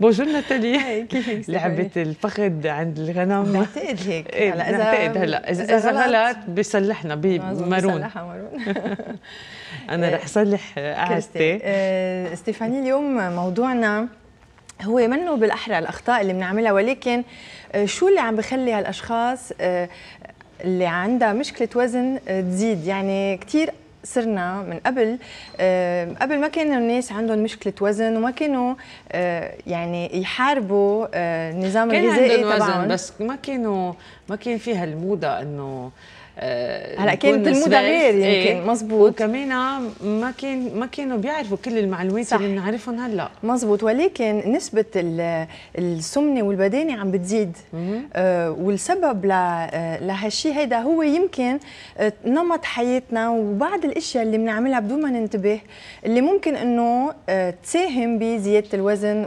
بونجور ناتالي لعبه الفخذ عند الغنم بعتقد هيك هلا إيه، اذا بعتقد هلا اذا اذا غلط بيصلحنا بمارون آه، انا رح صلح قعدتي آه، ستيفاني اليوم موضوعنا هو منه بالاحرى الاخطاء اللي بنعملها ولكن آه، شو اللي عم بخلي هالاشخاص اللي عندها مشكله وزن تزيد يعني كثير صرنا من قبل قبل ما كانوا الناس عندهم مشكله وزن وما كانوا آه، يعني يحاربوا آه، النظام الغذائي تبعهم بس ما كانوا ما كان فيها الموضه انه آه، هلا كانت الموضه غير يمكن إيه؟ مزبوط وكمان آه، ما كان ما كانوا بيعرفوا كل المعلومات صح. اللي بنعرفهم هلا مزبوط ولكن نسبه السمنه والبدانه عم بتزيد آه والسبب آه، لهالشيء هيدا هو يمكن نمط حياتنا وبعض الاشياء اللي بنعملها بدون ما ننتبه اللي ممكن انه تساهم بزياده الوزن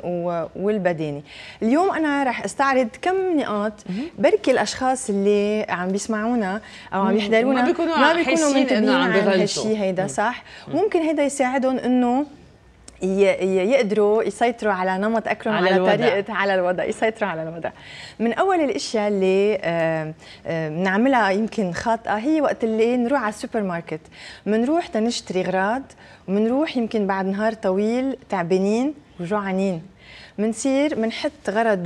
والبدانه اليوم انا رح استعرض كم نقاط بركي الاشخاص اللي عم بيسمعونا او عم يحضرونا ما بيكونوا ما بيكونوا منتبهين عن هالشيء هيدا صح ممكن هيدا يساعدهم انه يقدروا يسيطروا على نمط اكلهم على, على طريقه على الوضع يسيطروا على الوضع من اول الاشياء اللي بنعملها آه، آه، يمكن خاطئه هي وقت اللي نروح على السوبر ماركت بنروح تنشتري اغراض وبنروح يمكن بعد نهار طويل تعبانين وجوعانين بنصير بنحط غرض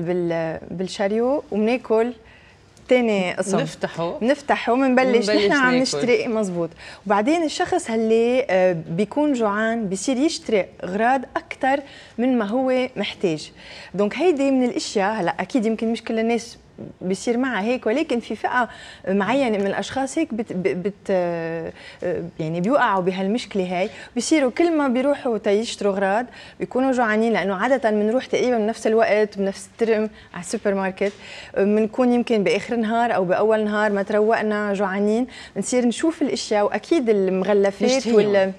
بالشاريو وبناكل تاني قسم بنفتحه بنفتحه وبنبلش نحن عم نشتري مزبوط وبعدين الشخص اللي آه، بيكون جوعان بصير يشتري اغراض اكثر من ما هو محتاج دونك هيدي من الاشياء هلا اكيد يمكن مش كل الناس بيصير معها هيك ولكن في فئه معينه من الاشخاص هيك بت بت يعني بيوقعوا بهالمشكله هاي بيصيروا كل ما بيروحوا تيشتروا غراض بيكونوا جوعانين لانه عاده بنروح تقريبا بنفس الوقت بنفس الترم على السوبر ماركت بنكون يمكن باخر نهار او باول نهار ما تروقنا جوعانين بنصير نشوف الاشياء واكيد المغلفات وال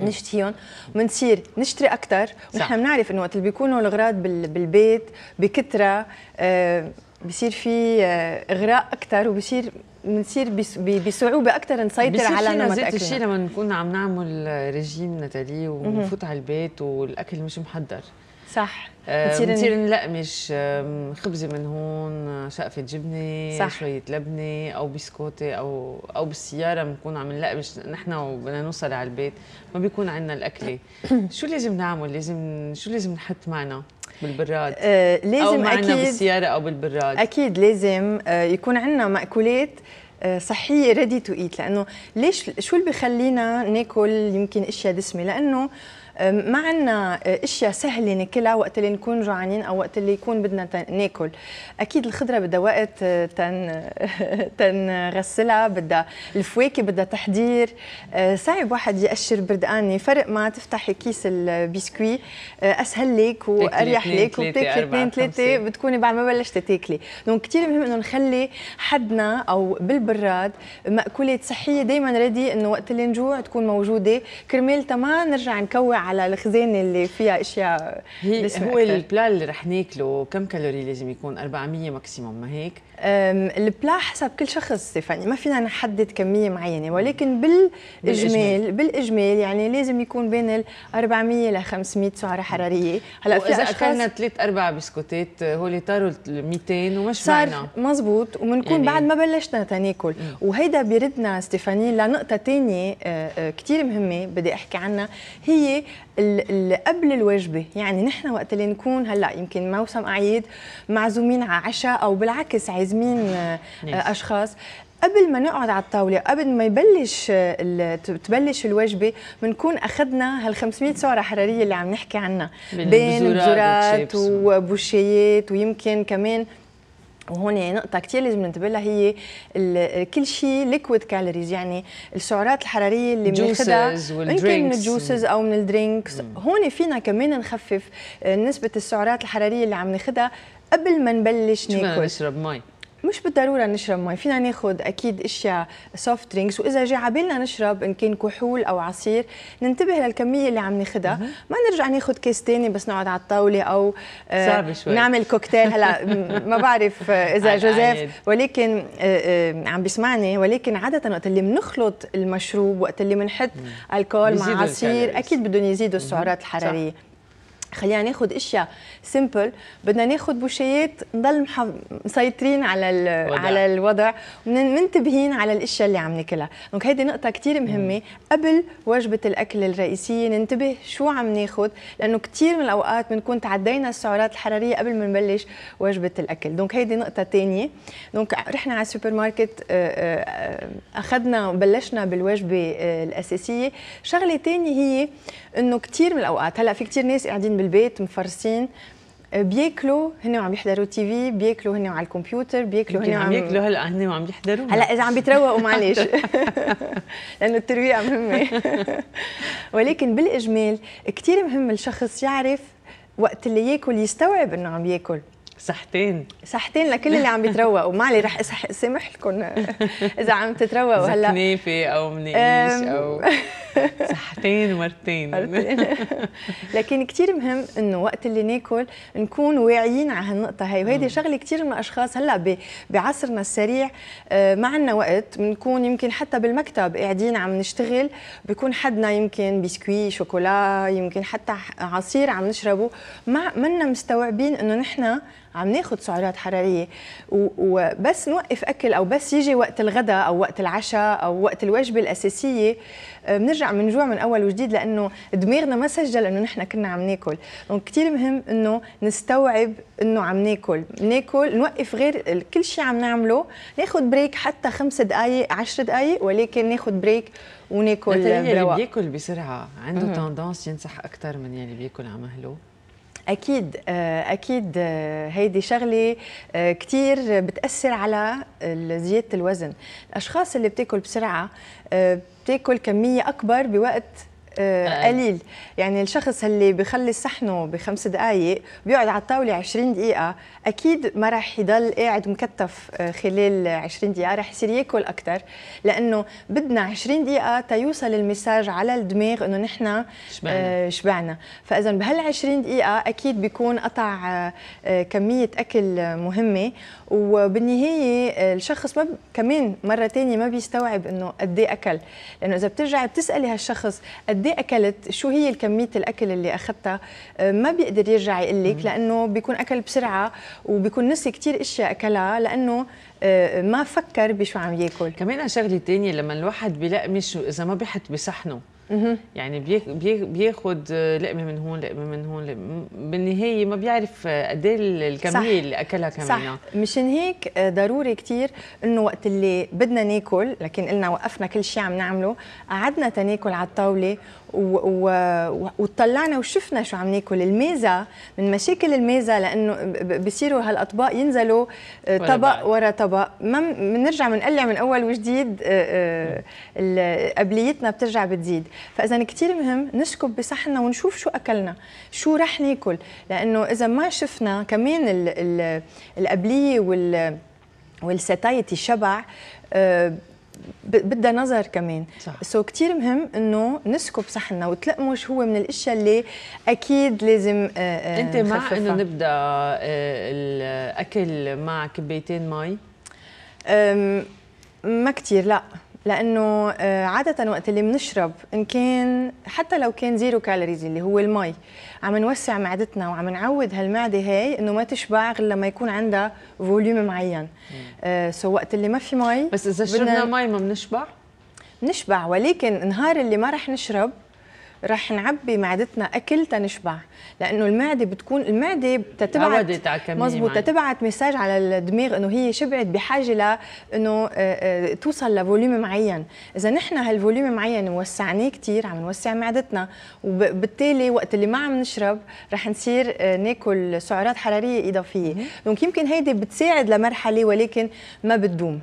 نشتهيهم ونصير نشتري اكثر ونحن بنعرف انه وقت اللي بيكونوا الاغراض بالبيت بكثره آه بصير في آه، اغراء اكثر وبصير بنصير بصعوبه اكثر نسيطر على انه زيت الشيء لما نكون عم نعمل ريجيم نتالي ونفوت على البيت والاكل مش محضر صح آه، بتصير بنصير بتصير نلقمش خبزه من هون شقفه جبنه صح. شويه لبنه او بسكوتي او او بالسياره بنكون عم نلقمش نحن وبدنا نوصل على البيت ما بيكون عندنا الاكله شو لازم نعمل لازم شو لازم نحط معنا بالبراد آه، لازم أو معنا أكيد بالسيارة أو بالبراد أكيد لازم آه، يكون عندنا مأكولات آه، صحيه ريدي تو ايت لانه ليش شو اللي بخلينا ناكل يمكن اشياء دسمه لانه ما عندنا أه، اشياء سهله ناكلها وقت اللي نكون جوعانين او وقت اللي يكون بدنا ناكل اكيد الخضره بدها وقت أه، تن تنغسلها بدها الفواكه بدها تحضير أه، صعب واحد يقشر بردقان فرق ما تفتحي كيس البسكوي اسهل لك واريح لك وبتاكلي اثنين ثلاثه بتكوني بعد ما بلشتي تاكلي دونك كثير مهم انه نخلي حدنا او بالبراد ماكولات صحيه دائما ريدي انه وقت اللي نجوع تكون موجوده كرمال ما نرجع نكوي على الخزانه اللي فيها اشياء هي هو البلا اللي رح ناكله كم كالوري لازم يكون 400 ماكسيموم ما هيك؟ البلا حسب كل شخص ستيفاني ما فينا نحدد كميه معينه ولكن بالاجمال بالاجمال يعني لازم يكون بين 400 ل 500 سعره حراريه هلا في اذا اكلنا ثلاث اربع بسكوتات اللي طاروا 200 ومش صار معنا مزبوط وبنكون يعني... بعد ما بلشنا تناكل وهيدا بيردنا ستيفاني لنقطه ثانيه آه، آه، كثير مهمه بدي احكي عنها هي قبل الوجبه يعني نحن وقت اللي نكون هلا يمكن موسم اعياد معزومين على عشاء او بالعكس عازمين آه، اشخاص قبل ما نقعد على الطاوله قبل ما يبلش تبلش الوجبه بنكون اخذنا هال 500 سعره حراريه اللي عم نحكي عنها بين الجرات وبوشيات ويمكن كمان وهون نقطة كتير لازم ننتبه لها هي كل شيء ليكويد كالوريز يعني السعرات الحرارية اللي بناخذها يمكن من الجوسز أو من الدرينكس هون فينا كمان نخفف آه، نسبة السعرات الحرارية اللي عم ناخذها قبل ما نبلش ناكل نشرب مي مش بالضروره نشرب مي فينا ناخذ اكيد اشياء سوفت درينكس واذا جاء عبالنا نشرب ان كان كحول او عصير ننتبه للكميه اللي عم ناخذها ما نرجع ناخذ كاس ثاني بس نقعد على الطاوله او آه شوي. نعمل كوكتيل هلا ما بعرف آه، اذا جوزيف ولكن آه آه عم بيسمعني ولكن عاده وقت اللي بنخلط المشروب وقت اللي بنحط الكول مع عصير اكيد بدهم يزيدوا السعرات الحراريه صح. خلينا ناخد اشياء سيمبل بدنا ناخد بوشيات نضل محف... مسيطرين على ال... على الوضع ومنتبهين على الاشياء اللي عم ناكلها دونك هيدي نقطه كثير مهمه مم. قبل وجبه الاكل الرئيسيه ننتبه شو عم ناخد لانه كثير من الاوقات بنكون تعدينا السعرات الحراريه قبل ما نبلش وجبه الاكل دونك هيدي نقطه ثانيه دونك رحنا على السوبر ماركت آه، آه، اخذنا بلشنا بالوجبه آه، الاساسيه شغله ثانيه هي انه كثير من الاوقات هلا في كثير ناس قاعدين بالبيت مفرسين بياكلوا هن وعم يحضروا تي في بياكلوا هن على الكمبيوتر بياكلوا هن عم ياكلوا هلا هن وعم يحضروا هلا اذا عم بيتروقوا معلش لانه الترويقه مهمه ولكن بالاجمال كثير مهم الشخص يعرف وقت اللي ياكل يستوعب انه عم ياكل صحتين صحتين لكل اللي عم بيتروقوا علي رح اسمح لكم اذا عم تتروقوا هلا كنيفه او مناقيش او صحتين مرتين, مرتين. لكن كثير مهم انه وقت اللي ناكل نكون واعيين على هالنقطه هي وهيدي شغله كثير من الاشخاص هلا بعصرنا السريع آه، ما عندنا وقت بنكون يمكن حتى بالمكتب قاعدين عم نشتغل بكون حدنا يمكن بسكوي شوكولا يمكن حتى عصير عم نشربه ما منا مستوعبين انه نحن عم ناخذ سعرات حراريه وبس نوقف اكل او بس يجي وقت الغداء او وقت العشاء او وقت الوجبه الاساسيه آه، بنرجع بنجوع من, من اول وجديد لانه دماغنا ما سجل انه نحن كنا عم ناكل دونك كثير مهم انه نستوعب انه عم ناكل ناكل نوقف غير كل شيء عم نعمله ناخذ بريك حتى خمس دقائق عشر دقائق ولكن ناخذ بريك وناكل بروق اللي بياكل بسرعه عنده تندانس ينصح اكثر من يلي بياكل على مهله اكيد آه، اكيد آه، هيدي شغله آه، كثير بتاثر على زياده الوزن الاشخاص اللي بتاكل بسرعه بتاكل كميه اكبر بوقت آه قليل يعني الشخص اللي بخلص صحنه بخمس دقائق بيقعد على الطاولة 20 دقيقة أكيد ما راح يضل قاعد مكتف آه، خلال 20 دقيقة راح يصير ياكل أكثر لأنه بدنا 20 دقيقة تيوصل المساج على الدماغ إنه نحن آه، شبعنا, آه شبعنا. فإذا بهال 20 دقيقة أكيد بيكون قطع آه كمية أكل مهمة وبالنهاية آه، الشخص ما ب... كمان مرة ثانية ما بيستوعب إنه قد إيه أكل لأنه إذا بترجعي بتسألي هالشخص قد قد إيه اكلت شو هي الكميه الاكل اللي اخذتها آه، ما بيقدر يرجع يقول لك لانه بيكون اكل بسرعه وبيكون نسي كثير اشياء اكلها لانه آه، ما فكر بشو عم ياكل كمان شغله ثانيه لما الواحد بيلاقي مش اذا ما بيحط بصحنه يعني بياخد آه، لقمه من هون لقمه من هون بالنهايه ما بيعرف آه، قد ايه الكميه اللي اكلها كمان صح آه. مشان هيك ضروري كثير انه وقت اللي بدنا ناكل لكن قلنا وقفنا كل شيء عم نعمله قعدنا تناكل على الطاوله وطلعنا وشفنا شو عم ناكل الميزه من مشاكل الميزه لانه بصيروا هالاطباق ينزلوا آه، طبق ورا طبق ما بنرجع بنقلع من اول وجديد آه، آه، قبليتنا بترجع بتزيد فاذا كثير مهم نسكب بصحنا ونشوف شو اكلنا شو رح ناكل لانه اذا ما شفنا كمان القبليه وال والستايتي الشبع بدها نظر كمان سو so كثير مهم انه نسكب صحننا وتلقمش هو من الاشياء اللي اكيد لازم آآ آه، آه، انت مع انه نبدا آه، الاكل مع كبيتين مي ما كثير لا لانه آه، عاده وقت اللي بنشرب ان كان حتى لو كان زيرو كالوريز اللي هو المي عم نوسع معدتنا وعم نعود هالمعده هي انه ما تشبع غير لما يكون عندها فوليوم معين آه وقت اللي ما في مي بس اذا شربنا مي ما بنشبع بنشبع ولكن نهار اللي ما رح نشرب رح نعبي معدتنا اكل تنشبع لانه المعده بتكون المعده بتتبعت مزبوط تتبعت مساج على الدماغ انه هي شبعت بحاجه لانه آه، آه، توصل لفوليوم معين اذا نحن هالفوليوم معين وسعناه كثير عم نوسع معدتنا وبالتالي وقت اللي ما عم نشرب رح نصير آه، ناكل سعرات حراريه اضافيه دونك يمكن هيدي بتساعد لمرحله ولكن ما بتدوم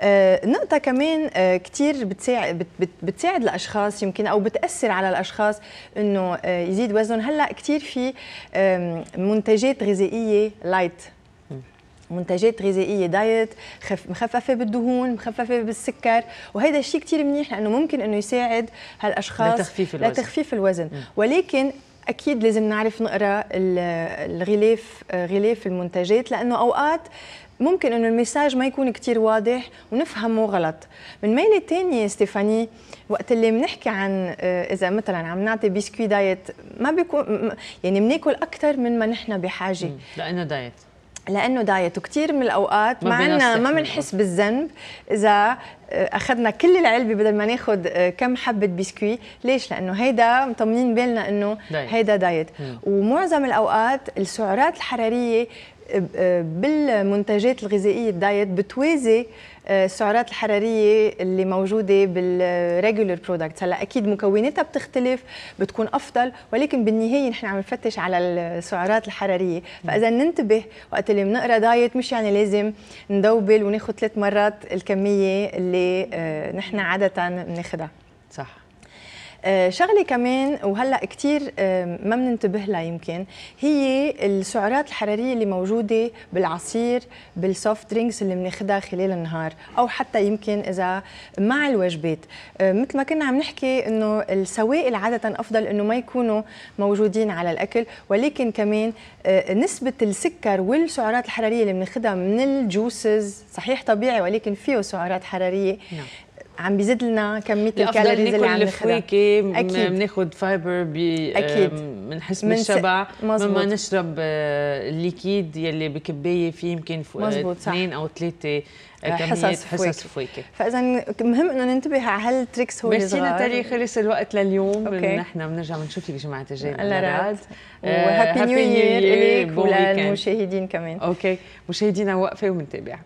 آه نقطة كمان آه كتير بتساعد بتساعد الأشخاص يمكن أو بتأثر على الأشخاص إنه آه يزيد وزنهم هلا كتير في آه منتجات غذائية لايت منتجات غذائية دايت خف... مخففة بالدهون مخففة بالسكر وهذا الشيء كتير منيح لأنه ممكن أنه يساعد هالأشخاص لتخفيف الوزن, لتخفيف الوزن. ولكن اكيد لازم نعرف نقرا الغلاف آه، غلاف المنتجات لانه اوقات ممكن انه المساج ما يكون كثير واضح ونفهمه غلط من ميلة تانية ستيفاني وقت اللي بنحكي عن آه، اذا مثلا عم نعطي بسكوي دايت ما بيكون يعني بناكل اكثر من ما نحن بحاجه لانه دايت لانه دايت وكثير من الاوقات ما عندنا ما بنحس بالذنب اذا آه، اخذنا كل العلبه بدل ما ناخذ آه، كم حبه بسكوي ليش لانه هيدا مطمنين بالنا انه هيدا دايت مم. ومعظم الاوقات السعرات الحراريه آه، بالمنتجات الغذائيه الدايت بتوازي السعرات الحراريه اللي موجوده بالريجولر برودكتس هلا اكيد مكوناتها بتختلف بتكون افضل ولكن بالنهايه نحن عم نفتش على السعرات الحراريه فاذا ننتبه وقت اللي بنقرا دايت مش يعني لازم ندوبل وناخذ ثلاث مرات الكميه اللي آه، نحن عاده بناخذها صح آه، شغله كمان وهلا كثير آه، ما بننتبه لها يمكن هي السعرات الحراريه اللي موجوده بالعصير بالسوفت درينكس اللي بناخذها خلال النهار او حتى يمكن اذا مع الوجبات آه، مثل ما كنا عم نحكي انه السوائل عاده افضل انه ما يكونوا موجودين على الاكل ولكن كمان نسبه السكر والسعرات الحراريه اللي بناخذها من الجوسز صحيح طبيعي ولكن فيه سعرات حراريه نعم. عم بيزيد لنا كميه الكالوريز اللي عم ناخذها اكيد بناخذ فايبر اكيد بنحس من بالشبع مما نشرب آه، الليكيد يلي بكبايه فيه يمكن آه، اثنين او ثلاثه آه، حصص حصص فواكه فاذا مهم انه ننتبه على هالتريكس هو ميرسي نتالي خلص الوقت لليوم نحن بنرجع بنشوفك الجمعه الجاي الله راد وهابي نيو يير اليك وللمشاهدين كمان اوكي مشاهدينا وقفه وبنتابع